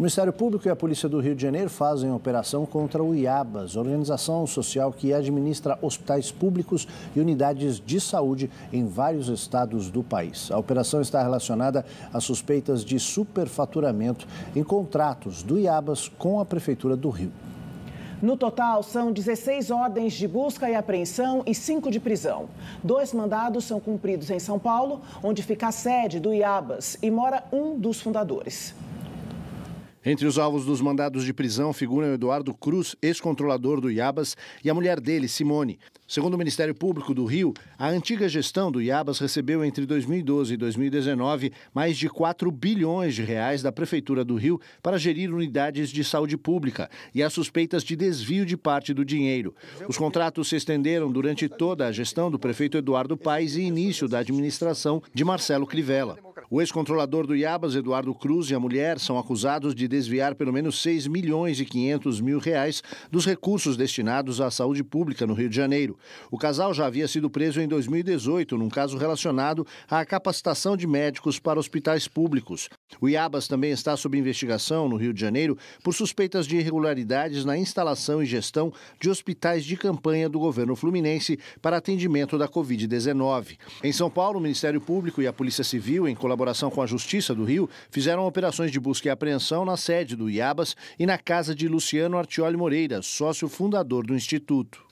O Ministério Público e a Polícia do Rio de Janeiro fazem operação contra o IABAS, organização social que administra hospitais públicos e unidades de saúde em vários estados do país. A operação está relacionada a suspeitas de superfaturamento em contratos do IABAS com a Prefeitura do Rio. No total, são 16 ordens de busca e apreensão e 5 de prisão. Dois mandados são cumpridos em São Paulo, onde fica a sede do IABAS e mora um dos fundadores. Entre os alvos dos mandados de prisão figuram Eduardo Cruz, ex-controlador do Iabas, e a mulher dele, Simone. Segundo o Ministério Público do Rio, a antiga gestão do Iabas recebeu entre 2012 e 2019 mais de 4 bilhões de reais da Prefeitura do Rio para gerir unidades de saúde pública e há suspeitas de desvio de parte do dinheiro. Os contratos se estenderam durante toda a gestão do prefeito Eduardo Paes e início da administração de Marcelo Crivella. O ex-controlador do Iabas, Eduardo Cruz, e a mulher são acusados de desviar pelo menos 6 milhões e 500 mil reais dos recursos destinados à saúde pública no Rio de Janeiro. O casal já havia sido preso em 2018 num caso relacionado à capacitação de médicos para hospitais públicos. O Iabas também está sob investigação no Rio de Janeiro por suspeitas de irregularidades na instalação e gestão de hospitais de campanha do governo fluminense para atendimento da Covid-19. Em São Paulo, o Ministério Público e a Polícia Civil, em colaboração com a Justiça do Rio, fizeram operações de busca e apreensão na sede do Iabas e na casa de Luciano Artioli Moreira, sócio fundador do Instituto.